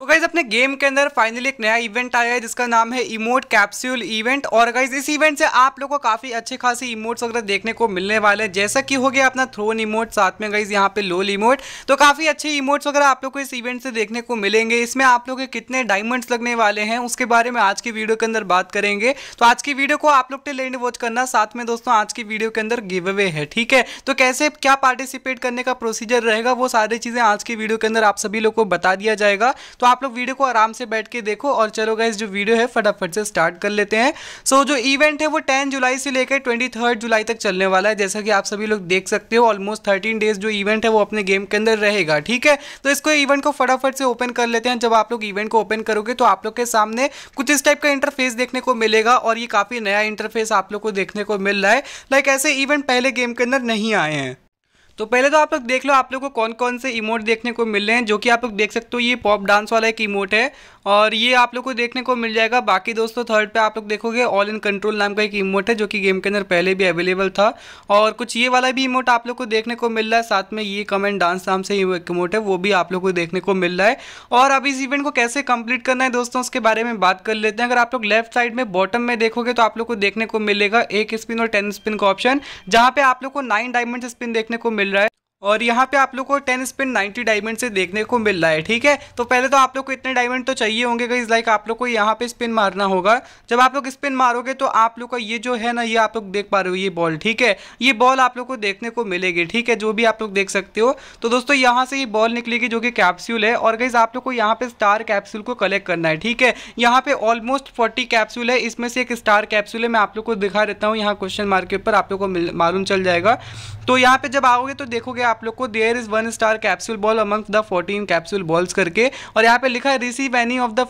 तो गाइज अपने गेम के अंदर फाइनली एक नया इवेंट आया है जिसका नाम है इमोट कैप्सूल इवेंट और गाइज इस इवेंट से आप लोगों को काफ़ी अच्छे खासी इमोट्स वगैरह देखने को मिलने वाले हैं जैसा कि हो गया अपना थ्रोन इमोट साथ में गाइज यहाँ पे लोल इमोट तो काफ़ी अच्छे इमोट्स वगैरह आप लोग को इस इवेंट से देखने को मिलेंगे इसमें आप लोग के कितने डायमंड्स लगने वाले हैं उसके बारे में आज की वीडियो के अंदर बात करेंगे तो आज की वीडियो को आप लोग टे एंड वॉच करना साथ में दोस्तों आज की वीडियो के अंदर गिव अवे है ठीक है तो कैसे क्या पार्टिसिपेट करने का प्रोसीजर रहेगा वो सारी चीज़ें आज की वीडियो के अंदर आप सभी लोग को बता दिया जाएगा तो तो आप लोग वीडियो को आराम से बैठ के देखो और चलो गाइज जो वीडियो है फटाफट से स्टार्ट कर लेते हैं सो so, जो इवेंट है वो टेन जुलाई से लेकर ट्वेंटी जुलाई तक चलने वाला है जैसा कि आप सभी लोग देख सकते हो ऑलमोस्ट थर्टीन डेज जो इवेंट है वो अपने गेम के अंदर रहेगा ठीक है तो इसको इवेंट को फटाफट से ओपन कर लेते हैं जब आप लोग इवेंट को ओपन करोगे तो आप लोग के सामने कुछ इस टाइप का इंटरफेस देखने को मिलेगा और ये काफ़ी नया इंटरफेस आप लोग को देखने को मिल रहा है लाइक ऐसे इवेंट पहले गेम के अंदर नहीं आए हैं तो पहले तो आप लोग देख लो आप लोग को कौन कौन से इमोट देखने को मिल रहे हैं जो कि आप लोग देख सकते हो ये पॉप डांस वाला एक इमोट है और ये आप लोग को देखने को मिल जाएगा बाकी दोस्तों थर्ड पे आप लोग देखोगे ऑल इन कंट्रोल नाम का एक इमोट है जो कि गेम के अंदर पहले भी अवेलेबल था और कुछ ये वाला भी इमोट आप लोग को देखने को मिल रहा है साथ में ये कमेंट डांस नाम से इमोट है वो भी आप लोग को देखने को मिल रहा है और अब इस इवेंट को कैसे कंप्लीट करना है दोस्तों उसके बारे में बात कर लेते हैं अगर आप लोग लेफ्ट साइड में बॉटम में देखोगे तो आप लोग को देखने को मिलेगा एक स्पिन और टेन स्पिन का ऑप्शन जहाँ पे आप लोग को नाइन डायमंड स्पिन देखने को मिल मिल रहा है और यहाँ पे आप लोग को टेन स्पिन नाइन्टी डायमंड से देखने को मिल रहा है ठीक है तो पहले तो आप लोग को इतने डायमंड तो चाहिए होंगे गाइज लाइक आप लोग को यहाँ पे स्पिन मारना होगा जब आप लोग स्पिन मारोगे तो आप लोग का ये जो है ना ये आप लोग देख पा रहे हो ये बॉल ठीक है ये बॉल आप लोग को देखने को मिलेगी ठीक है जो भी आप लोग देख सकते हो तो दोस्तों यहाँ से ये बॉल निकलेगी जो कि कैप्सूल है और गाइज आप लोग को यहाँ पे स्टार कैप्सूल को कलेक्ट करना है ठीक है यहाँ पे ऑलमोस्ट फोर्टी कैप्सूल है इसमें से एक स्टार कैप्सूल है मैं आप लोग को दिखा देता हूँ यहाँ क्वेश्चन मार्क के ऊपर आप लोग को मालूम चल जाएगा तो यहाँ पे जब आओगे तो देखोगे आप लोग को there is one star capsule ball among the fourteen capsule balls करके और यहाँ पे लिखा है receive any of the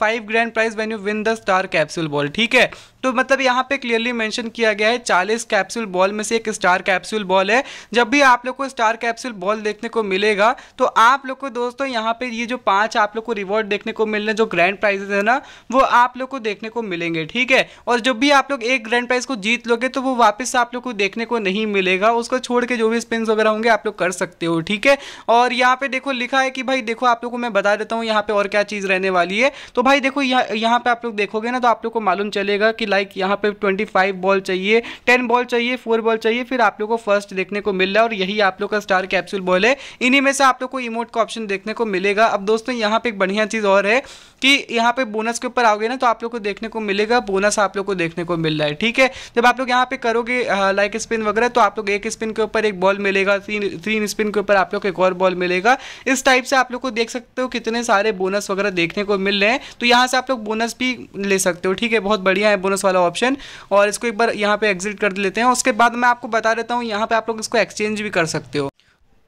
five grand prize when you win the star capsule ball ठीक है तो मतलब यहाँ पे क्लियरली मेंशन किया गया है चालीस कैप्सूल बॉल में से एक स्टार कैप्सूल बॉल है जब भी आप लोग को स्टार कैप्सूल बॉल देखने को मिलेगा तो आप लोग को दोस्तों यहाँ पे ये जो पांच आप लोग को रिवॉर्ड देखने को मिलने जो ग्रैंड प्राइजेज है ना वो आप लोग को देखने को मिलेंगे ठीक है और जब भी आप लोग एक ग्रैंड प्राइज को जीत लोगे तो वो वापस आप लोग को देखने को नहीं मिलेगा उसको छोड़ के जो भी स्पिन वगैरह होंगे आप लोग कर सकते हो ठीक है और यहाँ पे देखो लिखा है कि भाई देखो आप लोग को मैं बता देता हूँ यहाँ पे और क्या चीज़ रहने वाली है तो भाई देखो यहाँ पे आप लोग देखोगे ना तो आप लोग को मालूम चलेगा कि लाइक यहाँ पे 25 बॉल चाहिए 10 बॉल चाहिए 4 बॉल चाहिए फिर आप लोग को फर्स्ट देखने को मिल रहा है और यही आप लोग का स्टार कैप्सूल बॉल है इन्हीं में से आप लोग को इमोट का ऑप्शन देखने को मिलेगा अब दोस्तों यहाँ पे एक बढ़िया चीज़ और है कि यहाँ पे बोनस के ऊपर आओगे ना तो आप लोग को देखने को मिलेगा बोनस आप लोग को देखने को मिल रहा है ठीक है जब आप लोग यहाँ पे करोगे लाइक स्पिन वगैरह तो आप लोग एक स्पिन के ऊपर एक बॉल मिलेगा तीन तीन तीन स्पिन के ऊपर आप लोग एक और बॉल मिलेगा इस टाइप से आप लोग को देख सकते हो कितने सारे बोनस वगैरह देखने को मिल रहे हैं तो यहाँ से आप लोग बोनस भी ले सकते हो ठीक है बहुत बढ़िया है बोनस वाला ऑप्शन और इसको एक बार यहाँ पे एग्जिट कर लेते हैं उसके बाद मैं आपको बता देता हूँ यहाँ पे आप लोग इसको एक्सचेंज भी कर सकते हो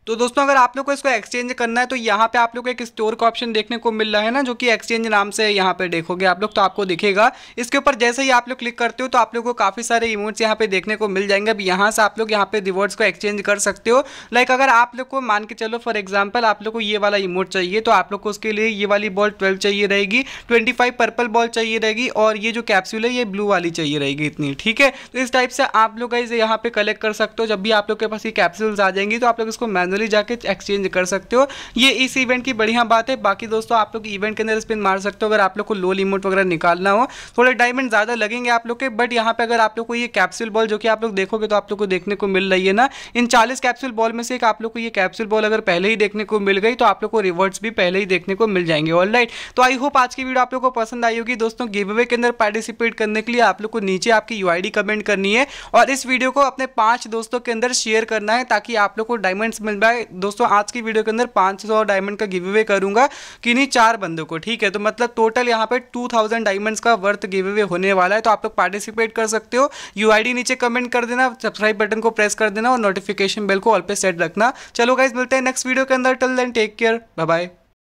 तो दोस्तों अगर आप लोग को इसको एक्सचेंज करना है तो यहाँ पे आप लोग को एक स्टोर का ऑप्शन देखने को मिल रहा है ना जो कि एक्सचेंज नाम से यहाँ पे देखोगे आप लोग तो आपको दिखेगा इसके ऊपर जैसे ही आप लोग क्लिक करते हो तो आप लोग को काफ़ी सारे इमोट्स यहाँ पे देखने को मिल जाएंगे अब यहाँ से आप लोग यहाँ पे रिवॉर्ड्स को एक्सचेंज कर सकते हो लाइक अगर आप लोग को मान के चलो फॉर एग्जाम्पल आप लोग को ये वाला इमोट चाहिए तो आप लोग को उसके लिए ये वाली बॉल ट्वेल्व चाहिए रहेगी ट्वेंटी पर्पल बॉल चाहिए रहेगी और ये जो कैप्सूल है ये ब्लू वाली चाहिए रहेगी इतनी ठीक है तो इस टाइप से आप लोग यहाँ पे कलेक्ट कर सकते हो जब भी आप लोग के पास ये कैप्सूल्स आ जाएंगी तो आप लोग इसको मैनेज जनरली जाके एक्सचेंज कर सकते हो ये इस इवेंट की बढ़िया बात है बाकी दोस्तों आप लोग इवेंट के अंदर स्पिन मार सकते हो अगर आप लोग को लो लिमिट वगैरह निकालना हो थोड़े डायमंड ज़्यादा लगेंगे आप लोग के बट यहाँ पे अगर आप लोग को ये कैप्सूल बॉल जो कि आप लोग देखोगे तो आप लोग को देखने को मिल रही है ना इन चालीस कैप्सूल बॉल में से एक आप लोग को ये कैप्सूल बॉल अगर पहले ही देखने को मिल गई तो आप लोग को रिवर्ड्स भी पहले ही देखने को मिल जाएंगे ऑल तो आई होप आज की वीडियो आप लोग को पसंद आई होगी दोस्तों गिव अवे के अंदर पार्टिसिपेट करने के लिए आप लोग को नीचे आपकी यू कमेंट करनी है और इस वीडियो को अपने पांच दोस्तों के अंदर शेयर करना है ताकि आप लोग को डायमंड्स मिल बाय दोस्तों आज की वीडियो के अंदर पांच सौ डायमंड का गिव अवे करूंगा किन्हीं चार बंदों को ठीक है तो मतलब टोटल यहाँ पे टू थाउजेंड डायमंड्स का वर्थ गिव अवे होने वाला है तो आप लोग पार्टिसिपेट कर सकते हो यू नीचे कमेंट कर देना सब्सक्राइब बटन को प्रेस कर देना और नोटिफिकेशन बेल को ऑल पे सेट रखना चलो गाइज मिलते हैं नेक्स्ट वीडियो के अंदर टल देन टेक केयर बाय